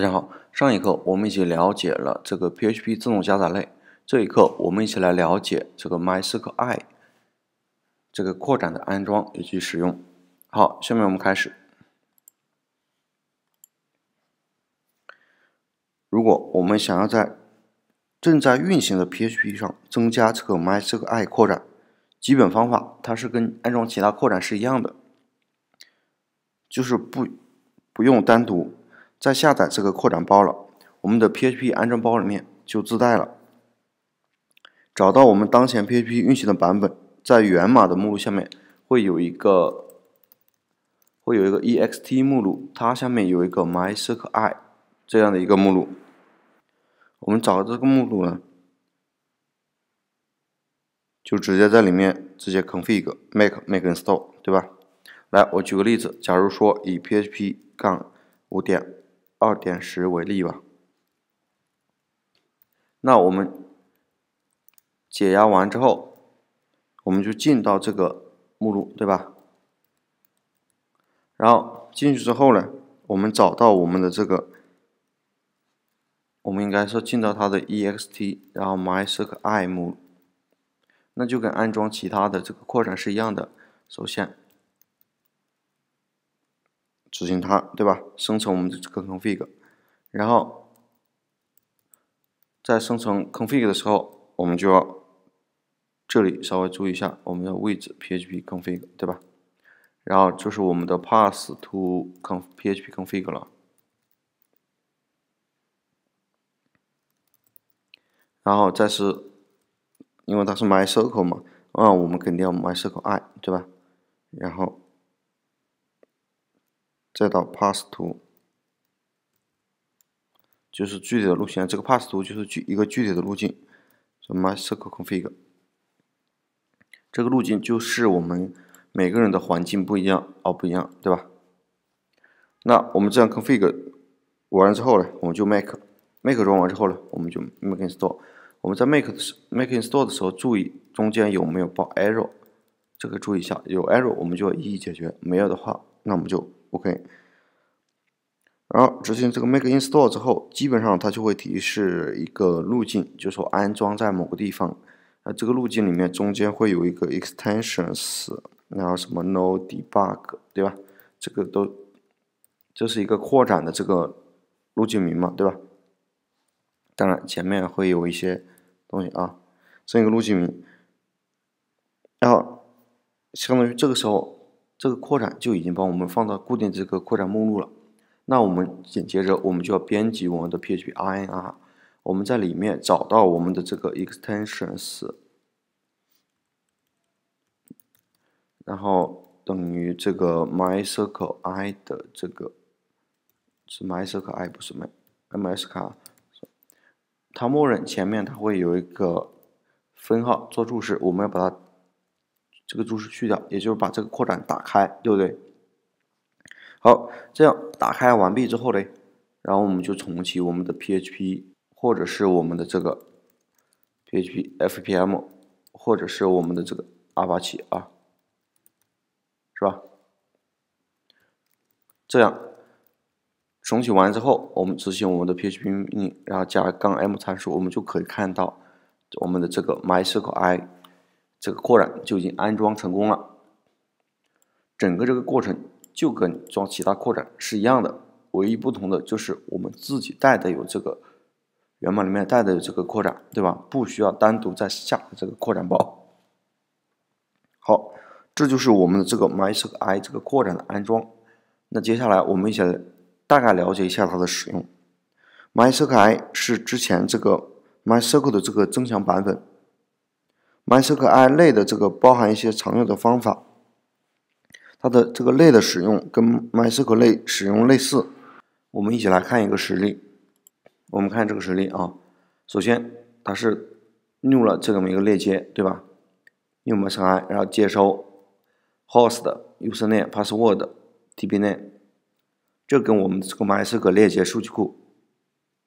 大家好，上一课我们一起了解了这个 PHP 自动加载类，这一课我们一起来了解这个 mysqli 这个扩展的安装以及使用。好，下面我们开始。如果我们想要在正在运行的 PHP 上增加这个 mysqli 扩展，基本方法它是跟安装其他扩展是一样的，就是不不用单独。再下载这个扩展包了，我们的 PHP 安装包里面就自带了。找到我们当前 PHP 运行的版本，在源码的目录下面，会有一个会有一个 EXT 目录，它下面有一个 m y s q l i 这样的一个目录。我们找到这个目录呢，就直接在里面直接 config make make install，对吧？来，我举个例子，假如说以 PHP 杠五点二点十为例吧，那我们解压完之后，我们就进到这个目录，对吧？然后进去之后呢，我们找到我们的这个，我们应该是进到它的 EXT，然后 m y s q l i m 那就跟安装其他的这个扩展是一样的。首先。执行它，对吧？生成我们的 config，然后在生成 config 的时候，我们就要这里稍微注意一下我们的位置 php config，对吧？然后就是我们的 pass to conf php config 了，然后再是因为它是 my sql 嘛，啊，我们肯定要 my sql i，对吧？然后。再到 p a s s 图，就是具体的路线。这个 p a s s 图就是具一个具体的路径，什么 circle c o n f i g 这个路径就是我们每个人的环境不一样哦，不一样，对吧？那我们这样 c o n f i g 完了完之后呢，我们就 make make 装完之后呢，我们就 make install。我们在 make 的 make install 的时候注意中间有没有报 error，这个注意一下。有 error 我们就要一一解决，没有的话，那我们就。OK，然后执行这个 make install 之后，基本上它就会提示一个路径，就说安装在某个地方。那这个路径里面中间会有一个 extensions，然后什么 no debug，对吧？这个都这是一个扩展的这个路径名嘛，对吧？当然前面会有一些东西啊，这一个路径名，然后相当于这个时候。这个扩展就已经把我们放到固定这个扩展目录了，那我们紧接着我们就要编辑我们的 p h p i n r 我们在里面找到我们的这个 extensions，然后等于这个 mycirclei 的这个，是 mycirclei 不是 my，M.S 卡，它默认前面它会有一个分号做注释，我们要把它。这个注释去掉，也就是把这个扩展打开，对不对？好，这样打开完毕之后呢，然后我们就重启我们的 PHP，或者是我们的这个 PHP FPM，或者是我们的这个阿帕奇啊，是吧？这样重启完之后，我们执行我们的 PHP 命令，然后加杠 M 参数，我们就可以看到我们的这个 MySQLi。这个扩展就已经安装成功了。整个这个过程就跟装其他扩展是一样的，唯一不同的就是我们自己带的有这个源码里面带的有这个扩展，对吧？不需要单独再下这个扩展包。好，这就是我们的这个 m y s q l I 这个扩展的安装。那接下来我们一起来大概了解一下它的使用。m y s q l I 是之前这个 m y s q l 的这个增强版本。MySQL 类的这个包含一些常用的方法，它的这个类的使用跟 MySQL 类使用类似，我们一起来看一个实例。我们看这个实例啊，首先它是 new 了这么一个链接，对吧？new MySQL，然后接收 host、user name、password、db name，这跟我们这个 MySQL 链接数据库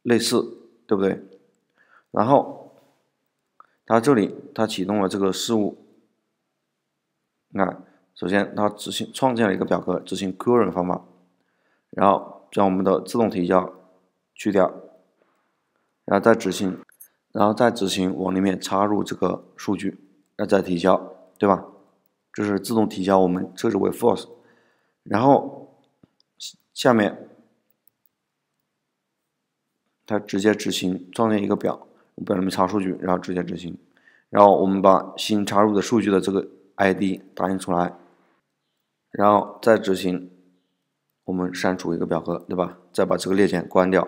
类似，对不对？然后它这里它启动了这个事务，那首先它执行创建了一个表格，执行 query 方法，然后将我们的自动提交去掉，然后再执行，然后再执行往里面插入这个数据，然后再提交，对吧？这是自动提交我们设置为 false，然后下面它直接执行创建一个表。我们表里面查数据，然后直接执行，然后我们把新插入的数据的这个 ID 打印出来，然后再执行我们删除一个表格，对吧？再把这个列减关掉。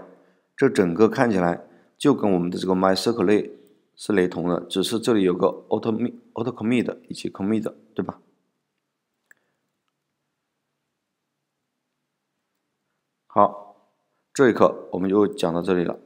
这整个看起来就跟我们的这个 MySQL 是雷同的，只是这里有个 Auto m e Auto Commit 以及 Commit，对吧？好，这一课我们就讲到这里了。